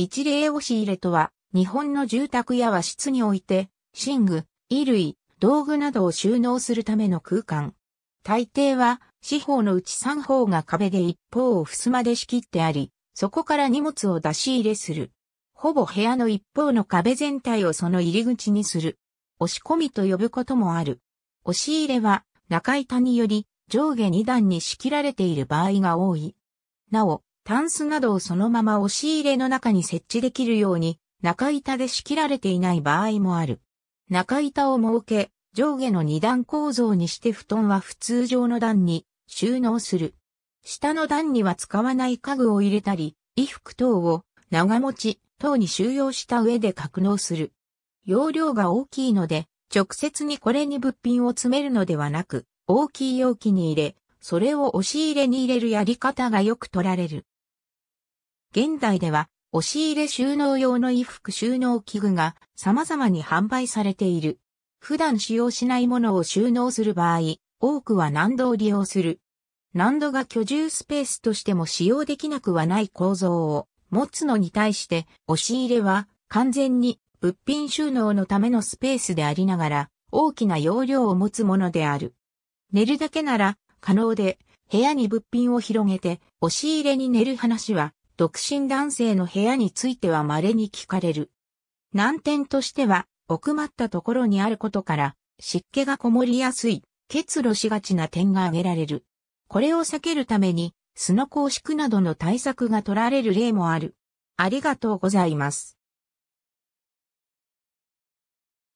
一例押し入れとは、日本の住宅や和室において、寝具、衣類、道具などを収納するための空間。大抵は、四方のうち三方が壁で一方を襖で仕切ってあり、そこから荷物を出し入れする。ほぼ部屋の一方の壁全体をその入り口にする。押し込みと呼ぶこともある。押し入れは、中板により、上下2段に仕切られている場合が多い。なお、タンスなどをそのまま押し入れの中に設置できるように、中板で仕切られていない場合もある。中板を設け、上下の二段構造にして布団は普通上の段に収納する。下の段には使わない家具を入れたり、衣服等を長持ち等に収容した上で格納する。容量が大きいので、直接にこれに物品を詰めるのではなく、大きい容器に入れ、それを押し入れに入れるやり方がよく取られる。現代では、押し入れ収納用の衣服収納器具が様々に販売されている。普段使用しないものを収納する場合、多くは難度を利用する。難度が居住スペースとしても使用できなくはない構造を持つのに対して、押し入れは完全に物品収納のためのスペースでありながら、大きな容量を持つものである。寝るだけなら可能で、部屋に物品を広げて押し入れに寝る話は独身男性の部屋については稀に聞かれる。難点としては、奥まったところにあることから、湿気がこもりやすい、結露しがちな点が挙げられる。これを避けるために、スノ公くなどの対策が取られる例もある。ありがとうございます。